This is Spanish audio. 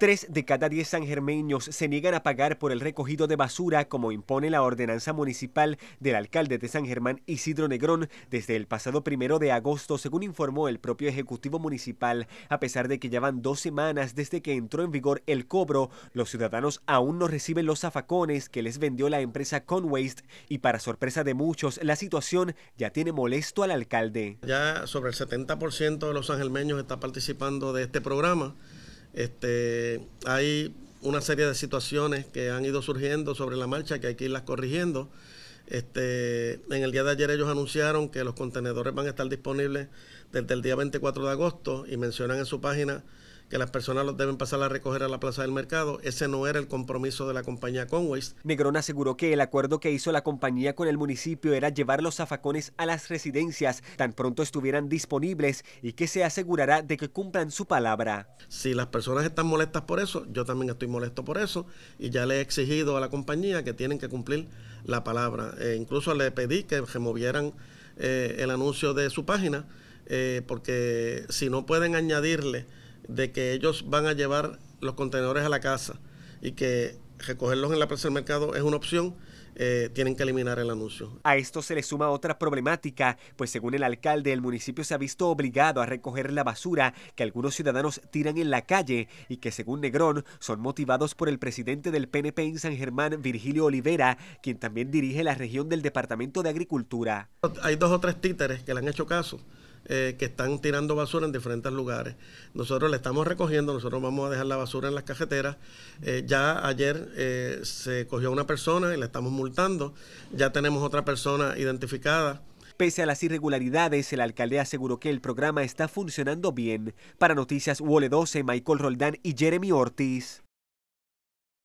Tres de cada diez sangermeños se niegan a pagar por el recogido de basura como impone la ordenanza municipal del alcalde de San Germán Isidro Negrón desde el pasado primero de agosto, según informó el propio Ejecutivo Municipal. A pesar de que ya van dos semanas desde que entró en vigor el cobro, los ciudadanos aún no reciben los zafacones que les vendió la empresa Conwaste y para sorpresa de muchos, la situación ya tiene molesto al alcalde. Ya sobre el 70% de los sanjermeños está participando de este programa. Este, hay una serie de situaciones que han ido surgiendo sobre la marcha que hay que irlas corrigiendo. Este, en el día de ayer ellos anunciaron que los contenedores van a estar disponibles desde el día 24 de agosto y mencionan en su página que las personas los deben pasar a recoger a la plaza del mercado. Ese no era el compromiso de la compañía Conways. Negrón aseguró que el acuerdo que hizo la compañía con el municipio era llevar los zafacones a las residencias tan pronto estuvieran disponibles y que se asegurará de que cumplan su palabra. Si las personas están molestas por eso, yo también estoy molesto por eso y ya le he exigido a la compañía que tienen que cumplir la palabra. E incluso le pedí que removieran eh, el anuncio de su página eh, porque si no pueden añadirle de que ellos van a llevar los contenedores a la casa y que recogerlos en la plaza del mercado es una opción, eh, tienen que eliminar el anuncio. A esto se le suma otra problemática, pues según el alcalde, el municipio se ha visto obligado a recoger la basura que algunos ciudadanos tiran en la calle y que según Negrón son motivados por el presidente del PNP en San Germán, Virgilio Olivera, quien también dirige la región del Departamento de Agricultura. Hay dos o tres títeres que le han hecho caso eh, que están tirando basura en diferentes lugares. Nosotros la estamos recogiendo, nosotros vamos a dejar la basura en las cajeteras. Eh, ya ayer eh, se cogió a una persona y la estamos multando. Ya tenemos otra persona identificada. Pese a las irregularidades, el alcalde aseguró que el programa está funcionando bien. Para Noticias UOL 12, Michael Roldán y Jeremy Ortiz.